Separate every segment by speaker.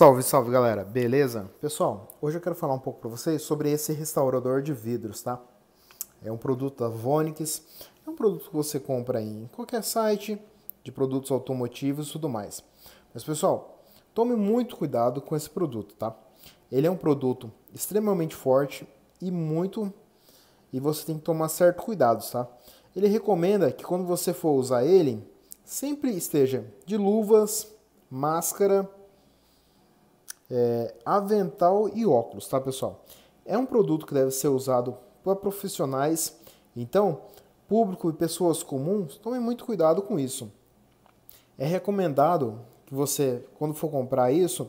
Speaker 1: Salve, salve galera, beleza? Pessoal, hoje eu quero falar um pouco para vocês sobre esse restaurador de vidros, tá? É um produto da Vonix, é um produto que você compra em qualquer site de produtos automotivos e tudo mais. Mas pessoal, tome muito cuidado com esse produto, tá? Ele é um produto extremamente forte e muito e você tem que tomar certo cuidado, tá? Ele recomenda que quando você for usar ele, sempre esteja de luvas, máscara, é, avental e óculos, tá pessoal? É um produto que deve ser usado para profissionais, então público e pessoas comuns tomem muito cuidado com isso. É recomendado que você, quando for comprar isso,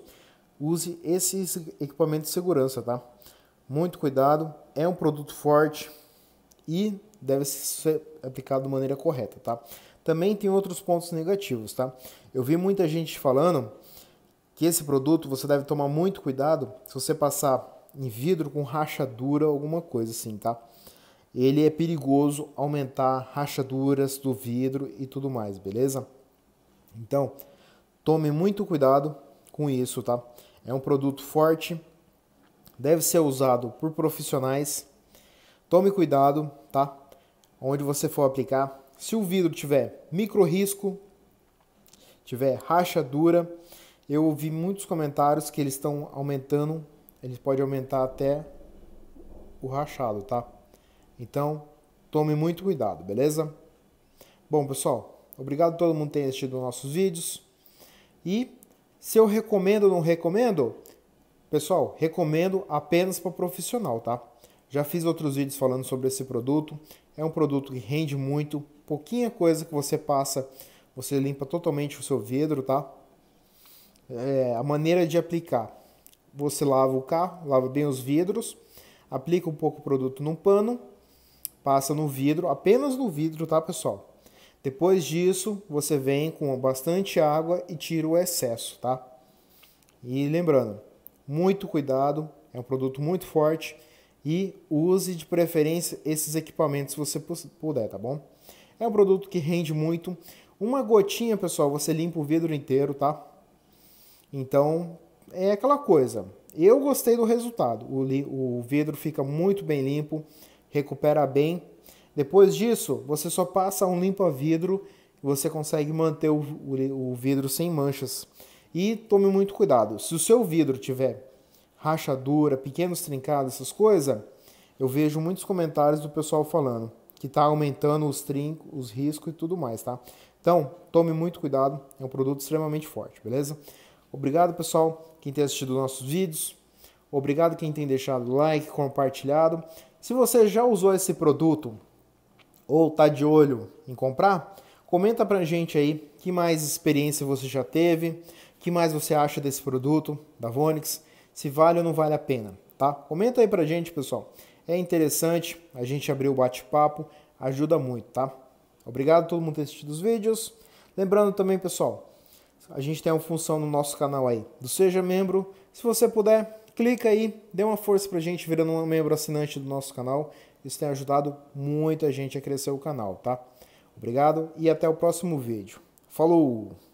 Speaker 1: use esses equipamentos de segurança, tá? Muito cuidado, é um produto forte e deve ser aplicado de maneira correta, tá? Também tem outros pontos negativos, tá? Eu vi muita gente falando que esse produto você deve tomar muito cuidado se você passar em vidro com rachadura, alguma coisa assim, tá? Ele é perigoso aumentar rachaduras do vidro e tudo mais, beleza? Então, tome muito cuidado com isso, tá? É um produto forte, deve ser usado por profissionais. Tome cuidado, tá? Onde você for aplicar. Se o vidro tiver micro risco, tiver rachadura, eu ouvi muitos comentários que eles estão aumentando, eles podem aumentar até o rachado, tá? Então, tome muito cuidado, beleza? Bom, pessoal, obrigado a todo mundo que tem assistido nossos vídeos. E se eu recomendo ou não recomendo, pessoal, recomendo apenas para profissional, tá? Já fiz outros vídeos falando sobre esse produto. É um produto que rende muito, pouquinha coisa que você passa, você limpa totalmente o seu vidro, tá? é, a maneira de aplicar. Você lava o carro, lava bem os vidros, aplica um pouco o produto num pano, passa no vidro, apenas no vidro, tá, pessoal? Depois disso, você vem com bastante água e tira o excesso, tá? E lembrando, muito cuidado, é um produto muito forte e use de preferência esses equipamentos se você puder, tá bom? É um produto que rende muito. Uma gotinha, pessoal, você limpa o vidro inteiro, tá? Então, é aquela coisa. Eu gostei do resultado. O, o vidro fica muito bem limpo, recupera bem. Depois disso, você só passa um limpa-vidro e você consegue manter o, o, o vidro sem manchas. E tome muito cuidado. Se o seu vidro tiver rachadura, pequenos trincados, essas coisas, eu vejo muitos comentários do pessoal falando que está aumentando os trincos, os riscos e tudo mais, tá? Então, tome muito cuidado, é um produto extremamente forte, beleza? Obrigado, pessoal, quem tem assistido nossos vídeos. Obrigado quem tem deixado like, compartilhado. Se você já usou esse produto ou tá de olho em comprar, comenta pra gente aí que mais experiência você já teve, que mais você acha desse produto da Vonix, se vale ou não vale a pena, tá? Comenta aí pra gente, pessoal. É interessante, a gente abriu o bate-papo, ajuda muito, tá? Obrigado a todo mundo que tem assistido os vídeos. Lembrando também, pessoal, a gente tem uma função no nosso canal aí do Seja Membro. Se você puder, clica aí, dê uma força pra gente virando um membro assinante do nosso canal. Isso tem ajudado muita gente a crescer o canal, tá? Obrigado e até o próximo vídeo. Falou!